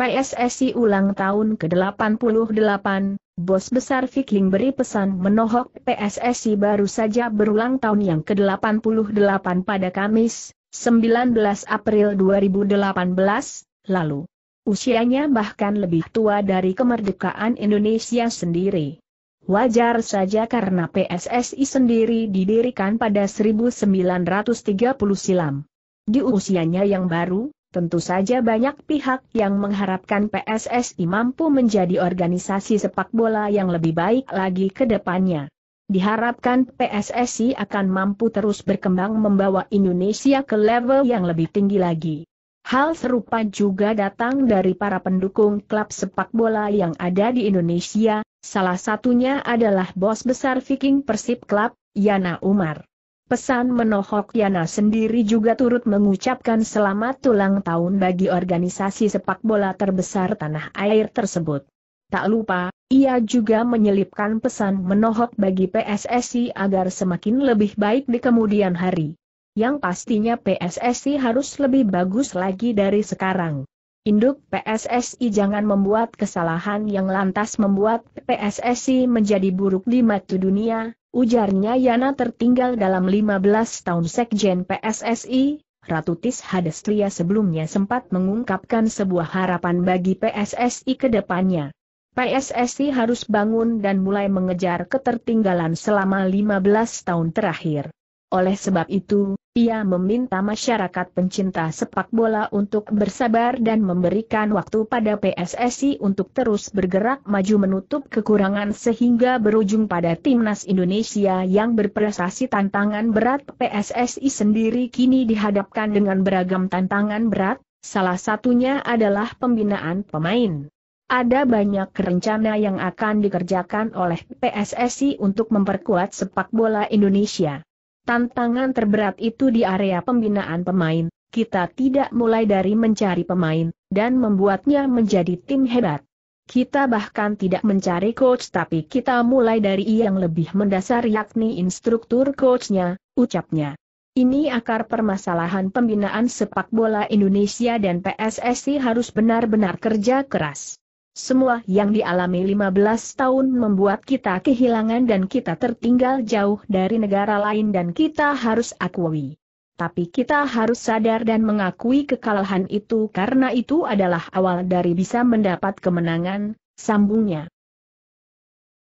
PSSI ulang tahun ke-88, Bos Besar Viking beri pesan menohok PSSI baru saja berulang tahun yang ke-88 pada Kamis, 19 April 2018, lalu. Usianya bahkan lebih tua dari kemerdekaan Indonesia sendiri. Wajar saja karena PSSI sendiri didirikan pada 1930 silam. Di usianya yang baru, Tentu saja banyak pihak yang mengharapkan PSSI mampu menjadi organisasi sepak bola yang lebih baik lagi ke depannya. Diharapkan PSSI akan mampu terus berkembang membawa Indonesia ke level yang lebih tinggi lagi. Hal serupa juga datang dari para pendukung klub sepak bola yang ada di Indonesia, salah satunya adalah bos besar Viking Persib Club, Yana Umar. Pesan menohok Yana sendiri juga turut mengucapkan selamat ulang tahun bagi organisasi sepak bola terbesar tanah air tersebut. Tak lupa, ia juga menyelipkan pesan menohok bagi PSSI agar semakin lebih baik di kemudian hari. Yang pastinya PSSI harus lebih bagus lagi dari sekarang. Induk PSSI jangan membuat kesalahan yang lantas membuat PSSI menjadi buruk di mata dunia, ujarnya Yana tertinggal dalam 15 tahun sekjen PSSI, Ratu Tis Hadestria sebelumnya sempat mengungkapkan sebuah harapan bagi PSSI ke depannya. PSSI harus bangun dan mulai mengejar ketertinggalan selama 15 tahun terakhir. Oleh sebab itu, ia meminta masyarakat pencinta sepak bola untuk bersabar dan memberikan waktu pada PSSI untuk terus bergerak maju menutup kekurangan sehingga berujung pada timnas Indonesia yang berprestasi tantangan berat PSSI sendiri kini dihadapkan dengan beragam tantangan berat, salah satunya adalah pembinaan pemain. Ada banyak rencana yang akan dikerjakan oleh PSSI untuk memperkuat sepak bola Indonesia. Tantangan terberat itu di area pembinaan pemain, kita tidak mulai dari mencari pemain, dan membuatnya menjadi tim hebat. Kita bahkan tidak mencari coach tapi kita mulai dari yang lebih mendasar yakni instruktur coachnya, ucapnya. Ini akar permasalahan pembinaan sepak bola Indonesia dan PSSI harus benar-benar kerja keras. Semua yang dialami 15 tahun membuat kita kehilangan dan kita tertinggal jauh dari negara lain dan kita harus akui. Tapi kita harus sadar dan mengakui kekalahan itu karena itu adalah awal dari bisa mendapat kemenangan, sambungnya.